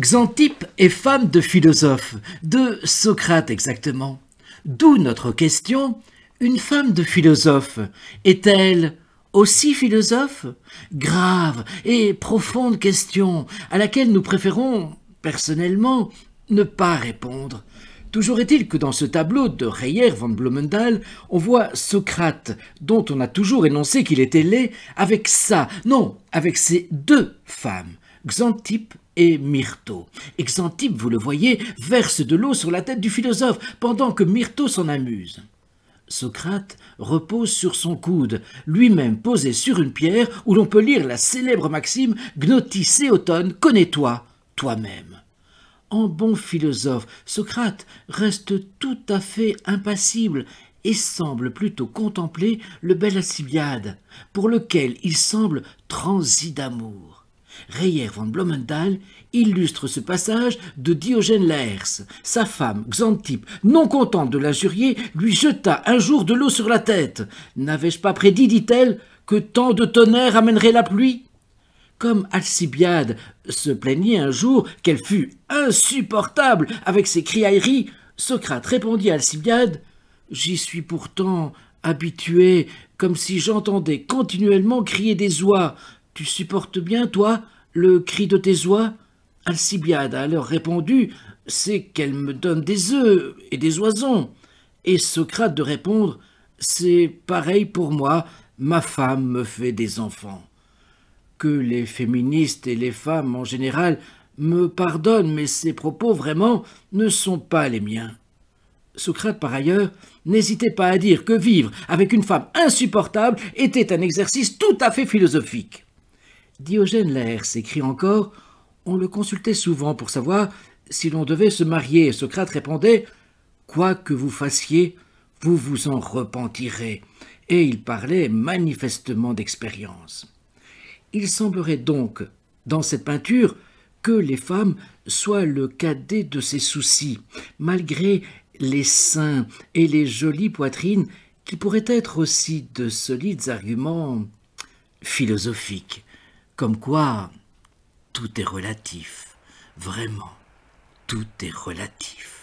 Xantippe est femme de philosophe, de Socrate exactement. D'où notre question, une femme de philosophe est-elle aussi philosophe Grave et profonde question à laquelle nous préférons, personnellement, ne pas répondre. Toujours est-il que dans ce tableau de Reyer van Bloemendal, on voit Socrate, dont on a toujours énoncé qu'il était laid, avec ça, non, avec ces deux femmes, Xantippe et Myrto. Et vous le voyez, verse de l'eau sur la tête du philosophe, pendant que Myrto s'en amuse. Socrate repose sur son coude, lui-même posé sur une pierre où l'on peut lire la célèbre maxime et Seotone, connais-toi toi-même. En bon philosophe, Socrate reste tout à fait impassible et semble plutôt contempler le bel Alcibiade, pour lequel il semble transi d'amour. Reyer von Blumenthal illustre ce passage de Diogène Laërce. Sa femme, Xanthippe, non contente de l'injurier, lui jeta un jour de l'eau sur la tête. N'avais-je pas prédit, dit-elle, que tant de tonnerres amènerait la pluie comme Alcibiade se plaignit un jour qu'elle fut insupportable avec ses criailleries, Socrate répondit à Alcibiade J'y suis pourtant habitué, comme si j'entendais continuellement crier des oies. Tu supportes bien, toi, le cri de tes oies Alcibiade a alors répondu C'est qu'elle me donne des œufs et des oisons. Et Socrate de répondre C'est pareil pour moi, ma femme me fait des enfants. Que les féministes et les femmes en général me pardonnent, mais ces propos vraiment ne sont pas les miens. Socrate, par ailleurs, n'hésitait pas à dire que vivre avec une femme insupportable était un exercice tout à fait philosophique. Diogène Laërce s'écrit encore On le consultait souvent pour savoir si l'on devait se marier, Socrate répondait Quoi que vous fassiez, vous vous en repentirez. Et il parlait manifestement d'expérience. Il semblerait donc, dans cette peinture, que les femmes soient le cadet de ses soucis, malgré les seins et les jolies poitrines qui pourraient être aussi de solides arguments philosophiques. Comme quoi, tout est relatif, vraiment, tout est relatif.